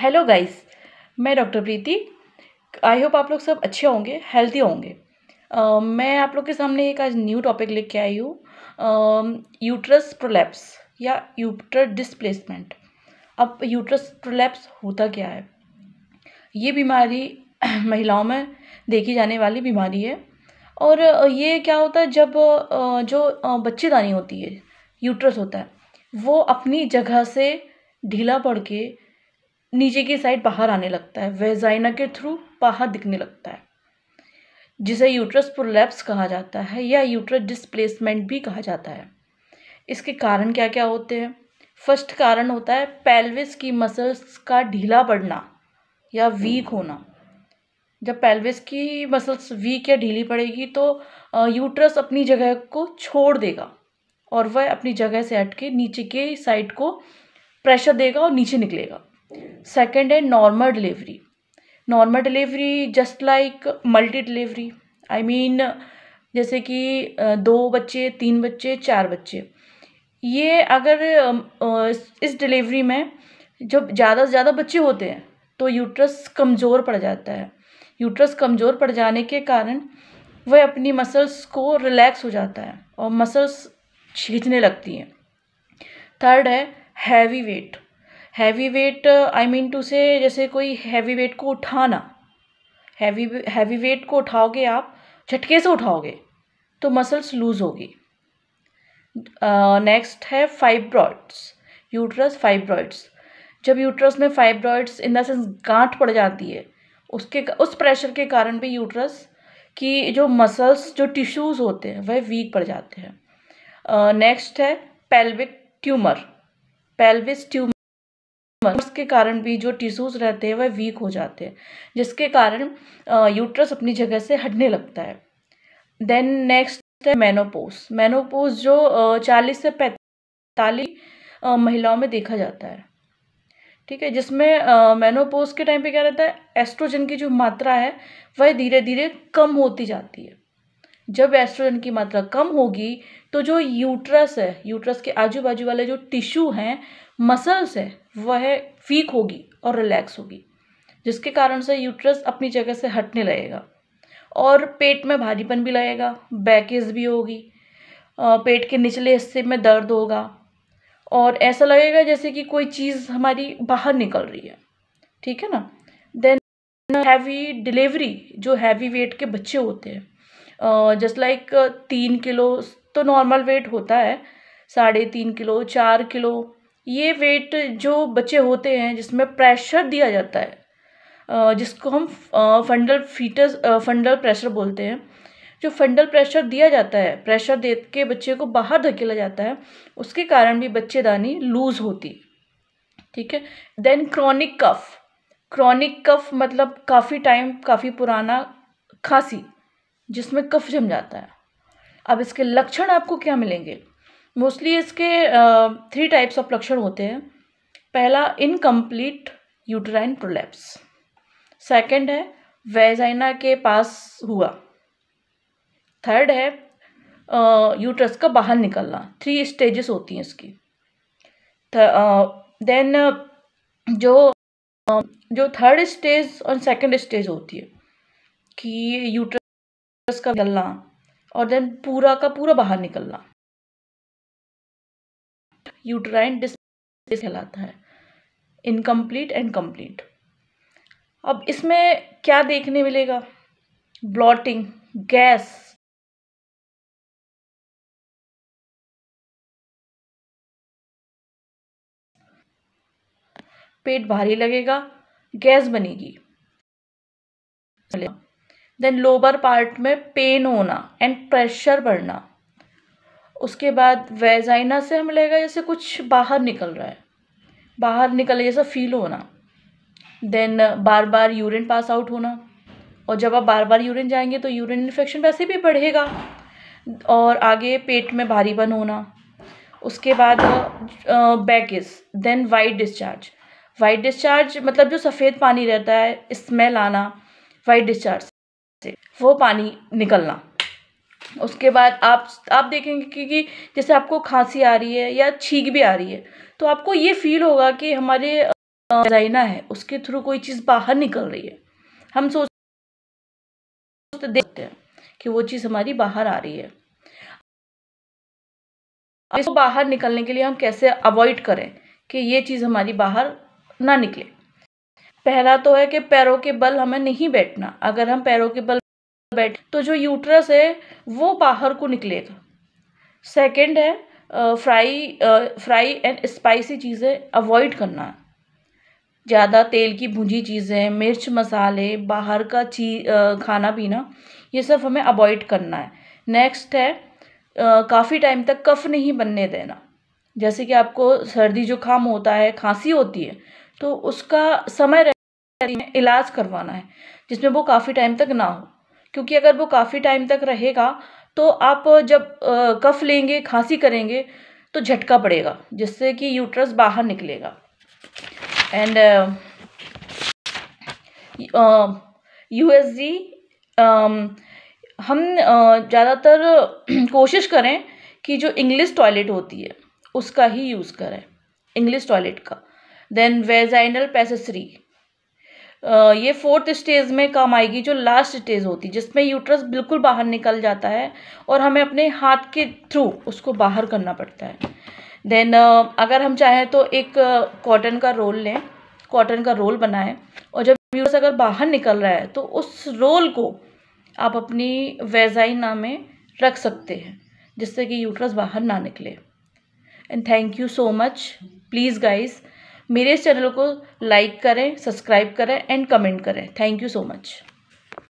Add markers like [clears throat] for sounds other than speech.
hello guys मैं doctor Preeti I hope आप लोग सब अच्छे होंगे हेल्दी होंगे uh, मैं आप लोग के सामने एक आज न्यू टॉपिक लेके आई हूँ यूट्रस प्रोलैप्स या यूटर डिसप्लेसमेंट अब यूट्रस प्रोलैप्स होता क्या है ये बीमारी [clears throat] महिलाओं में देखी जाने वाली बीमारी है और ये क्या होता है जब जो बच्चेदानी होती है यूट्रस होता है वो अपनी जगह से ढीला पड़ के नीचे की साइड बाहर आने लगता है वेजाइना के थ्रू बाहर दिखने लगता है जिसे यूट्रस प्रोलैप्स कहा जाता है या यूट्रस डिस्प्लेसमेंट भी कहा जाता है इसके कारण क्या क्या होते हैं फर्स्ट कारण होता है पेल्विस की मसल्स का ढीला पड़ना या वीक होना जब पेल्विस की मसल्स वीक या ढीली पड़ेगी तो यूट्रस अपनी जगह को छोड़ देगा और वह अपनी जगह से हट के नीचे के साइड को प्रेशर देगा और नीचे निकलेगा सेकेंड है normal delivery normal delivery just like multi delivery I mean जैसे कि दो बच्चे तीन बच्चे चार बच्चे ये अगर इस डिलीवरी में जब ज़्यादा से ज़्यादा बच्चे होते हैं तो यूट्रस कमज़ोर पड़ जाता है यूट्रस कमज़ोर पड़ जाने के कारण वह अपनी मसल्स को रिलैक्स हो जाता है और मसल्स छींचने लगती हैं थर्ड है heavy weight heavy weight I mean टू से जैसे कोई हैवी वेट को उठाना हैवी हैवी वेट को उठाओगे आप झटके से उठाओगे तो मसल्स लूज होगी नेक्स्ट है फाइब्रॉइड्स यूट्रस फाइब्रॉइड्स जब यूट्रस में फाइब्रॉइड्स इन द सेंस गांठ पड़ जाती है उसके उस प्रेशर के कारण भी यूट्रस की जो मसल्स जो टिश्यूज़ होते हैं वह वीक पड़ जाते हैं नेक्स्ट uh, है pelvic tumour pelvis tumour first के कारण भी जो टिश्यूज रहते हैं वह वीक हो जाते हैं जिसके कारण यूट्रस अपनी जगह से हटने लगता है देन नेक्स्ट है मेनोपोज मेनोपोज जो चालीस से पैंतालीस महिलाओं में देखा जाता है ठीक है जिसमें मेनोपोज के टाइम पे क्या रहता है एस्ट्रोजन की जो मात्रा है वह धीरे धीरे कम होती जाती है जब एस्ट्रोजन की मात्रा कम होगी तो जो यूट्रस है यूट्रस के आजू बाजू वाले जो टिश्यू हैं मसल्स है वह वीक होगी और रिलैक्स होगी जिसके कारण से यूट्रस अपनी जगह से हटने लगेगा और पेट में भारीपन भी लगेगा बैकेज भी होगी पेट के निचले हिस्से में दर्द होगा और ऐसा लगेगा जैसे कि कोई चीज़ हमारी बाहर निकल रही है ठीक है ना देन हैवी डिलीवरी जो हैवी वेट के बच्चे होते हैं जस्ट लाइक तीन किलो तो नॉर्मल वेट होता है साढ़े तीन किलो चार किलो ये वेट जो बच्चे होते हैं जिसमें प्रेशर दिया जाता है जिसको हम फंडल फीटस फंडल प्रेशर बोलते हैं जो फंडल प्रेशर दिया जाता है प्रेशर दे के बच्चे को बाहर धकेला जाता है उसके कारण भी बच्चेदानी लूज़ होती ठीक है then chronic cough chronic cough मतलब काफ़ी टाइम काफ़ी पुराना खांसी जिसमें कफ जम जाता है अब इसके लक्षण आपको क्या मिलेंगे मोस्टली इसके थ्री टाइप्स ऑफ लक्षण होते हैं पहला इनकम्प्लीट यूटराइन प्रोलैप्स सेकंड है वेजाइना के पास हुआ थर्ड है यूट्रस का बाहर निकलना थ्री स्टेजेस होती हैं इसकी देन जो जो थर्ड स्टेज और सेकंड स्टेज होती है कि यूट्रस का निकलना और देन पूरा का पूरा बाहर निकलना यूटराइन डिस कहलाता है इनकम्प्लीट एंड कम्प्लीट अब इसमें क्या देखने मिलेगा ब्लॉटिंग गैस पेट भारी लगेगा गैस बनेगी देन लोअर पार्ट में पेन होना एंड प्रेशर बढ़ना उसके बाद वेजाइना से हमें लगेगा जैसे कुछ बाहर निकल रहा है बाहर निकल जैसा फील होना देन बार बार यूरिन पास आउट होना और जब आप बार बार यूरिन जाएंगे तो यूरिन इन्फेक्शन वैसे भी बढ़ेगा और आगे पेट में भारीपन होना उसके बाद बैगिस then white discharge white discharge मतलब जो सफ़ेद पानी रहता है स्मेल आना वाइट डिस्चार्ज से वो पानी निकलना उसके बाद आप आप देखेंगे क्योंकि जैसे आपको खांसी आ रही है या छींक भी आ रही है तो आपको ये फील होगा कि हमारे जाइना है उसके थ्रू कोई चीज़ बाहर निकल रही है हम सोचते देखते हैं कि वो चीज़ हमारी बाहर आ रही है इसको बाहर निकलने के लिए हम कैसे अवॉइड करें कि ये चीज़ हमारी बाहर ना निकले पहला तो है कि पैरों के बल हमें नहीं बैठना अगर हम पैरों के बल बैठ तो जो यूट्रस है वो बाहर को निकलेगा सेकंड है फ्राई फ्राई एंड स्पाइसी चीज़ें अवॉइड करना ज़्यादा तेल की भुंजी चीज़ें मिर्च मसाले बाहर का ची खाना पीना ये सब हमें अवॉइड करना है नेक्स्ट है काफ़ी टाइम तक कफ नहीं बनने देना जैसे कि आपको सर्दी जुकाम होता है खांसी होती है तो उसका समय रह इलाज करवाना है जिसमें वो काफ़ी टाइम तक ना हो क्योंकि अगर वो काफ़ी टाइम तक रहेगा तो आप जब कफ लेंगे खांसी करेंगे तो झटका पड़ेगा जिससे कि यूट्रस बाहर निकलेगा एंड यू एस जी हम uh, ज़्यादातर कोशिश करें कि जो इंग्लिश टॉयलेट होती है उसका ही यूज़ करें इंग्लिश टॉयलेट का देन वेजाइनल पैसेसरी ये फोर्थ स्टेज में काम आएगी जो लास्ट स्टेज होती है जिसमें यूट्रस बिल्कुल बाहर निकल जाता है और हमें अपने हाथ के थ्रू उसको बाहर करना पड़ता है देन अगर हम चाहें तो एक कॉटन का रोल लें कॉटन का रोल बनाएं और जब यूट्रस अगर बाहर निकल रहा है तो उस रोल को आप अपनी वेजाइना में रख सकते हैं जिससे कि यूट्रस बाहर ना निकले and thank you so much please guys मेरे इस चैनल को लाइक करें सब्सक्राइब करें एंड कमेंट करें थैंक यू सो मच